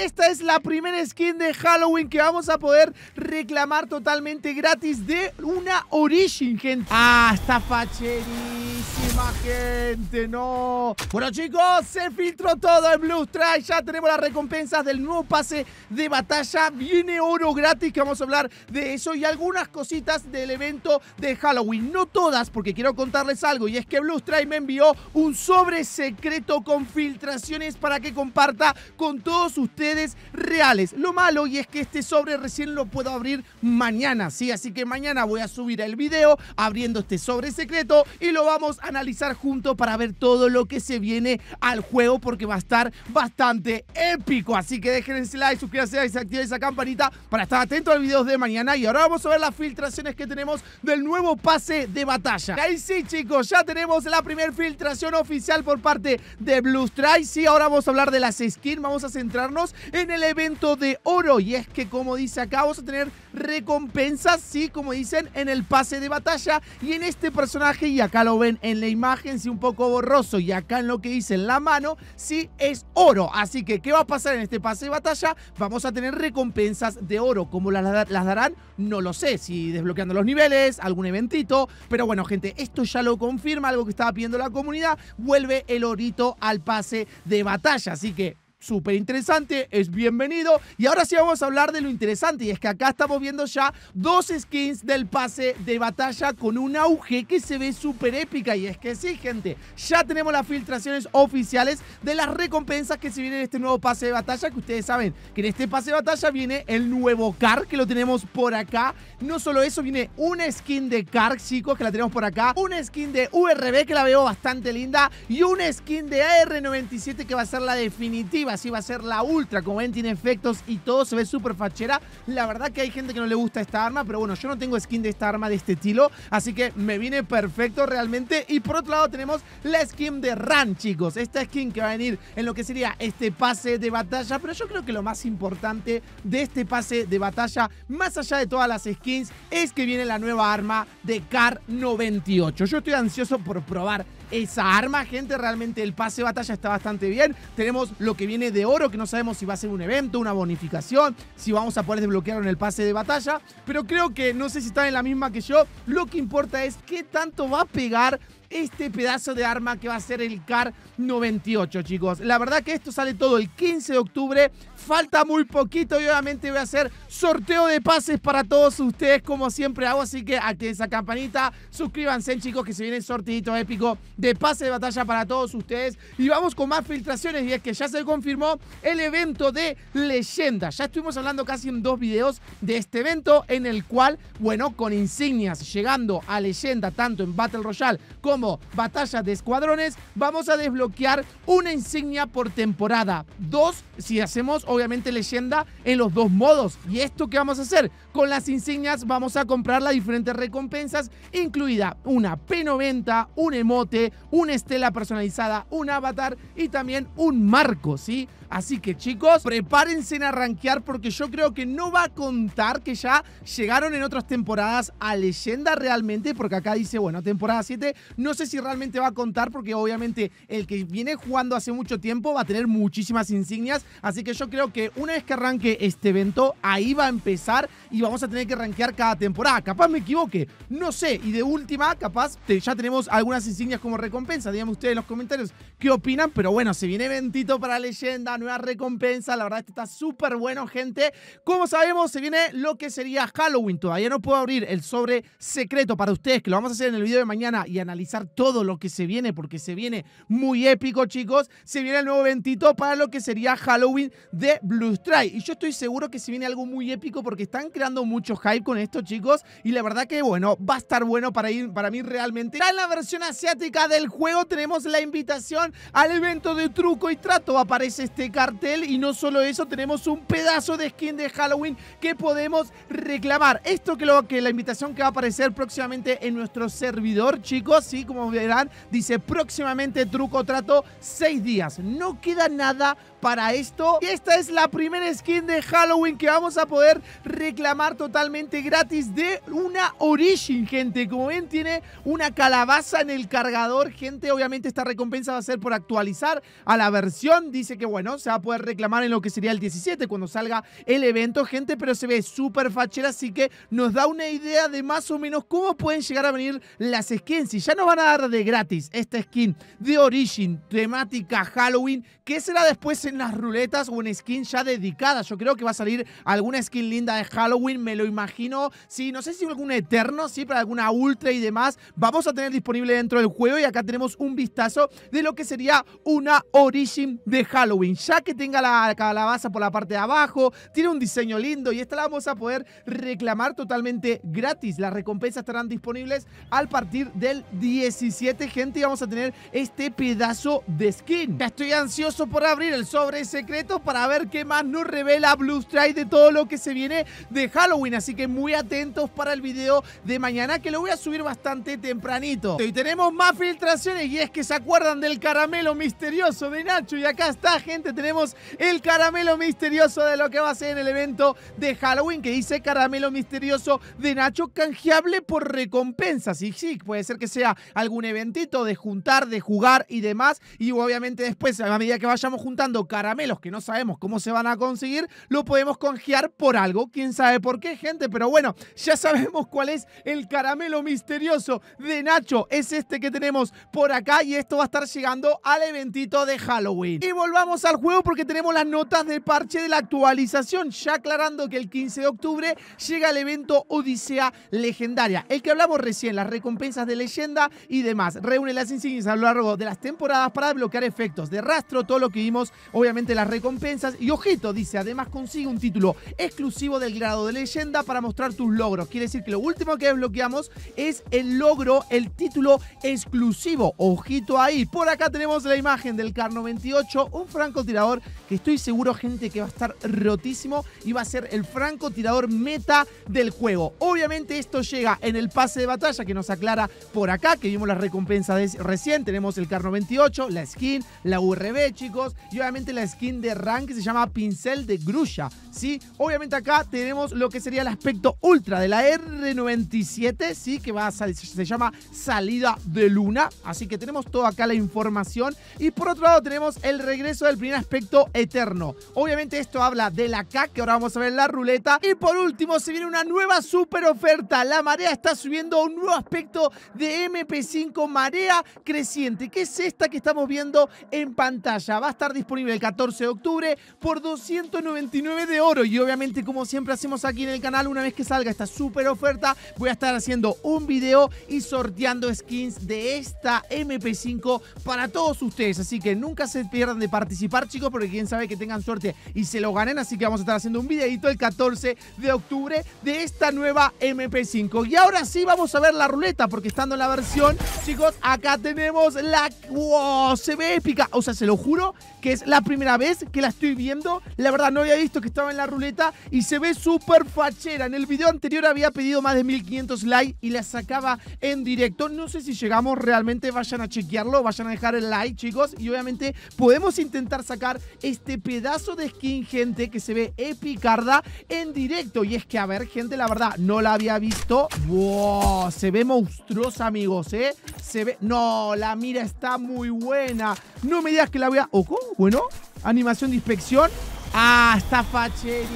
esta es la primera skin de Halloween que vamos a poder reclamar totalmente gratis de una Origin, gente. Ah, está facherísimo más gente, no. Bueno, chicos, se filtró todo el Blue Strike. Ya tenemos las recompensas del nuevo pase de batalla. Viene oro gratis, que vamos a hablar de eso y algunas cositas del evento de Halloween. No todas, porque quiero contarles algo. Y es que Blue Strike me envió un sobre secreto con filtraciones para que comparta con todos ustedes reales. Lo malo y es que este sobre recién lo puedo abrir mañana, ¿sí? Así que mañana voy a subir el video abriendo este sobre secreto y lo vamos a analizar junto para ver todo lo que se viene al juego porque va a estar bastante épico. Así que dejen ese like, suscríbanse, activen esa campanita para estar atento a los videos de mañana. Y ahora vamos a ver las filtraciones que tenemos del nuevo pase de batalla. Ahí sí, chicos, ya tenemos la primera filtración oficial por parte de Blue Strike. Y ahora vamos a hablar de las skins. Vamos a centrarnos en el evento de oro. Y es que, como dice acá, vamos a tener recompensas, sí, como dicen, en el pase de batalla y en este personaje. Y acá lo ven en la imagen si un poco borroso y acá en lo que dice en la mano sí es oro. Así que, ¿qué va a pasar en este pase de batalla? Vamos a tener recompensas de oro. ¿Cómo las, las darán? No lo sé. Si desbloqueando los niveles, algún eventito. Pero bueno, gente, esto ya lo confirma, algo que estaba pidiendo la comunidad. Vuelve el orito al pase de batalla. Así que súper interesante, es bienvenido. Y ahora sí vamos a hablar de lo interesante, y es que acá estamos viendo ya dos skins del pase de batalla con un auge que se ve súper épica. Y es que sí, gente, ya tenemos las filtraciones oficiales de las recompensas que se vienen en este nuevo pase de batalla, que ustedes saben que en este pase de batalla viene el nuevo car, que lo tenemos por acá. No solo eso, viene un skin de car, chicos, que la tenemos por acá, Un skin de URB, que la veo bastante linda, y un skin de AR97, que va a ser la definitiva así va a ser la ultra, como ven tiene efectos y todo se ve súper fachera. La verdad que hay gente que no le gusta esta arma, pero bueno, yo no tengo skin de esta arma de este estilo, así que me viene perfecto realmente. Y por otro lado tenemos la skin de Ran, chicos. Esta skin que va a venir en lo que sería este pase de batalla, pero yo creo que lo más importante de este pase de batalla, más allá de todas las skins, es que viene la nueva arma de Car 98. Yo estoy ansioso por probar esa arma, gente. Realmente el pase de batalla está bastante bien. Tenemos lo que viene de oro, que no sabemos si va a ser un evento, una bonificación, si vamos a poder desbloquearlo en el pase de batalla. Pero creo que, no sé si están en la misma que yo, lo que importa es qué tanto va a pegar este pedazo de arma que va a ser el CAR 98, chicos. La verdad que esto sale todo el 15 de octubre. Falta muy poquito y obviamente voy a hacer sorteo de pases para todos ustedes como siempre hago. Así que activen esa campanita, suscríbanse chicos que se viene el sortidito épico de pases de batalla para todos ustedes. Y vamos con más filtraciones y es que ya se confirmó el evento de leyenda. Ya estuvimos hablando casi en dos videos de este evento en el cual, bueno, con insignias llegando a leyenda tanto en Battle Royale como como Batalla de Escuadrones, vamos a desbloquear una insignia por temporada. Dos, si hacemos obviamente leyenda en los dos modos. ¿Y esto qué vamos a hacer? Con las insignias vamos a comprar las diferentes recompensas, incluida una P90, un emote, una estela personalizada, un avatar y también un marco, ¿sí? Así que chicos, prepárense en arranquear porque yo creo que no va a contar que ya llegaron en otras temporadas a leyenda realmente, porque acá dice, bueno, temporada 7, no sé si realmente va a contar porque obviamente el que viene jugando hace mucho tiempo va a tener muchísimas insignias. Así que yo creo que una vez que arranque este evento, ahí va a empezar y vamos a tener que rankear cada temporada. Capaz me equivoque, no sé. Y de última, capaz ya tenemos algunas insignias como recompensa. Díganme ustedes en los comentarios qué opinan. Pero bueno, se viene ventito para leyenda, nueva recompensa. La verdad, esto está súper bueno, gente. Como sabemos, se viene lo que sería Halloween. Todavía no puedo abrir el sobre secreto para ustedes, que lo vamos a hacer en el video de mañana y analizar todo lo que se viene, porque se viene muy épico, chicos. Se viene el nuevo eventito para lo que sería Halloween de Blue Strike. Y yo estoy seguro que se viene algo muy épico porque están creando mucho hype con esto, chicos. Y la verdad que, bueno, va a estar bueno para, ir, para mí realmente. En la versión asiática del juego tenemos la invitación al evento de truco y trato. Aparece este cartel y no solo eso, tenemos un pedazo de skin de Halloween que podemos reclamar. Esto que, lo, que la invitación que va a aparecer próximamente en nuestro servidor, chicos, sí, como verán, dice próximamente truco trato seis días. No queda nada para esto. Esta es la primera skin de Halloween que vamos a poder reclamar totalmente gratis de una Origin, gente. Como ven, tiene una calabaza en el cargador, gente. Obviamente esta recompensa va a ser por actualizar a la versión. Dice que, bueno, se va a poder reclamar en lo que sería el 17 cuando salga el evento, gente. Pero se ve súper fachera, así que nos da una idea de más o menos cómo pueden llegar a venir las skins. Y ya nos van a dar de gratis esta skin de Origin, temática Halloween, ¿qué será después en unas ruletas o un skin ya dedicada Yo creo que va a salir alguna skin linda de Halloween, me lo imagino. si no sé si algún eterno, sí, para alguna ultra y demás. Vamos a tener disponible dentro del juego y acá tenemos un vistazo de lo que sería una origin de Halloween. Ya que tenga la calabaza por la parte de abajo, tiene un diseño lindo y esta la vamos a poder reclamar totalmente gratis. Las recompensas estarán disponibles al partir del 17, gente, y vamos a tener este pedazo de skin. estoy ansioso por abrir el software secretos para ver qué más nos revela Blue Strike de todo lo que se viene de Halloween. Así que muy atentos para el video de mañana que lo voy a subir bastante tempranito. ...hoy tenemos más filtraciones y es que se acuerdan del caramelo misterioso de Nacho. Y acá está, gente, tenemos el caramelo misterioso de lo que va a ser en el evento de Halloween que dice caramelo misterioso de Nacho canjeable por recompensas. Y sí, puede ser que sea algún eventito de juntar, de jugar y demás. Y obviamente después, a medida que vayamos juntando caramelos que no sabemos cómo se van a conseguir, lo podemos congear por algo. Quién sabe por qué, gente, pero bueno, ya sabemos cuál es el caramelo misterioso de Nacho. Es este que tenemos por acá y esto va a estar llegando al eventito de Halloween. Y volvamos al juego porque tenemos las notas de parche de la actualización, ya aclarando que el 15 de octubre llega el evento Odisea Legendaria, el que hablamos recién, las recompensas de leyenda y demás. Reúne las insignias a lo largo de las temporadas para desbloquear efectos de rastro, todo lo que vimos obviamente las recompensas. Y ojito, dice, además consigue un título exclusivo del grado de leyenda para mostrar tus logros. Quiere decir que lo último que desbloqueamos es el logro, el título exclusivo. Ojito ahí. Por acá tenemos la imagen del Car 98, un francotirador que estoy seguro, gente, que va a estar rotísimo y va a ser el francotirador meta del juego. Obviamente esto llega en el pase de batalla que nos aclara por acá, que vimos las recompensas de recién. Tenemos el Car 98, la skin, la URB, chicos, y obviamente la skin de Rank que se llama Pincel de Grulla, ¿sí? Obviamente acá tenemos lo que sería el aspecto ultra de la R97, ¿sí? Que va a se llama Salida de Luna, así que tenemos toda acá la información. Y por otro lado tenemos el regreso del primer aspecto eterno. Obviamente esto habla de la K, que ahora vamos a ver la ruleta. Y por último se viene una nueva super oferta. La marea está subiendo un nuevo aspecto de MP5 Marea Creciente, que es esta que estamos viendo en pantalla. Va a estar disponible 14 de octubre por 299 de oro. Y obviamente, como siempre hacemos aquí en el canal, una vez que salga esta super oferta, voy a estar haciendo un video y sorteando skins de esta MP5 para todos ustedes. Así que nunca se pierdan de participar, chicos, porque quién sabe que tengan suerte y se lo ganen. Así que vamos a estar haciendo un videito el 14 de octubre de esta nueva MP5. Y ahora sí vamos a ver la ruleta, porque estando en la versión, chicos, acá tenemos la... ¡Wow! Se ve épica. O sea, se lo juro que es la primera vez que la estoy viendo. La verdad, no había visto que estaba en la ruleta y se ve súper fachera. En el video anterior había pedido más de 1500 likes y la sacaba en directo. No sé si llegamos realmente, vayan a chequearlo, vayan a dejar el like, chicos. Y obviamente podemos intentar sacar este pedazo de skin, gente, que se ve epicarda en directo. Y es que, a ver, gente, la verdad, no la había visto. ¡Wow! Se ve monstruosa, amigos, ¿eh? Se ve... No, la mira está muy buena. No me digas que la voy a... ¿Ojo? Bueno, Animación de inspección. ¡Ah! Está facherísima,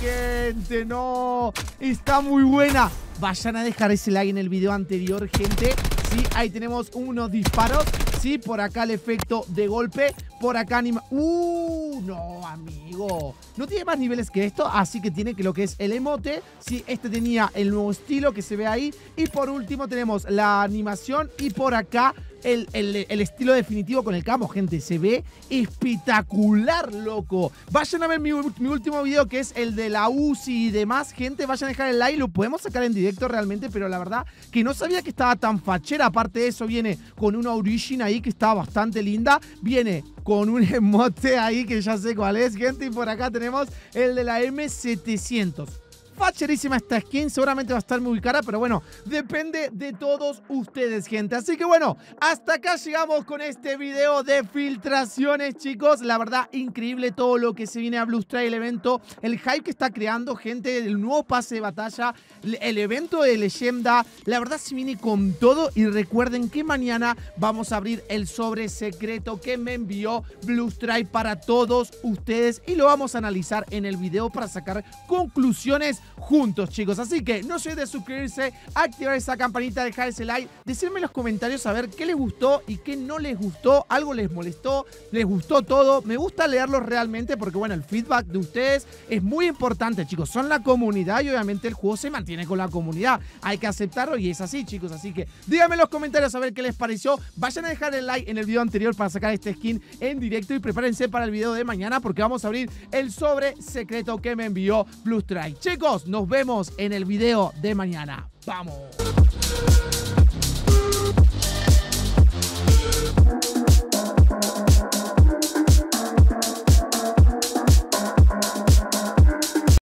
gente. No. Está muy buena. Vayan a dejar ese like en el video anterior, gente. Sí, ahí tenemos unos disparos. Sí, por acá el efecto de golpe. Por acá anima... ¡Uh! No, amigo. No tiene más niveles que esto, así que tiene que lo que es el emote. Sí, este tenía el nuevo estilo que se ve ahí. Y por último tenemos la animación y por acá el, estilo definitivo con el camo, gente. Se ve espectacular, loco. Vayan a ver mi, último video que es el de la UCI y demás, gente. Vayan a dejar el like, lo podemos sacar en directo realmente, pero la verdad que no sabía que estaba tan fachera. Aparte de eso, viene con una origin ahí que está bastante linda. Viene con un emote ahí que ya sé cuál es, gente. Y por acá tenemos el de la M700 facherísima esta skin. Seguramente va a estar muy cara, pero bueno, depende de todos ustedes, gente. Así que bueno, hasta acá llegamos con este video de filtraciones, chicos. La verdad, increíble todo lo que se viene a Blue el evento. El hype que está creando, gente, el nuevo pase de batalla, el evento de leyenda. La verdad, se viene con todo. Y recuerden que mañana vamos a abrir el sobre secreto que me envió Blue Strike para todos ustedes. Y lo vamos a analizar en el video para sacar conclusiones juntos, chicos. Así que no se olviden de suscribirse, activar esa campanita, dejar ese like, decirme en los comentarios a ver qué les gustó y qué no les gustó, algo les molestó, les gustó todo. Me gusta leerlos realmente porque, bueno, el feedback de ustedes es muy importante, chicos. Son la comunidad y obviamente el juego se mantiene con la comunidad. Hay que aceptarlo y es así, chicos. Así que díganme en los comentarios a ver qué les pareció. Vayan a dejar el like en el video anterior para sacar este skin en directo y prepárense para el video de mañana porque vamos a abrir el sobre secreto que me envió Blue Chicos, nos vemos en el video de mañana. ¡Vamos!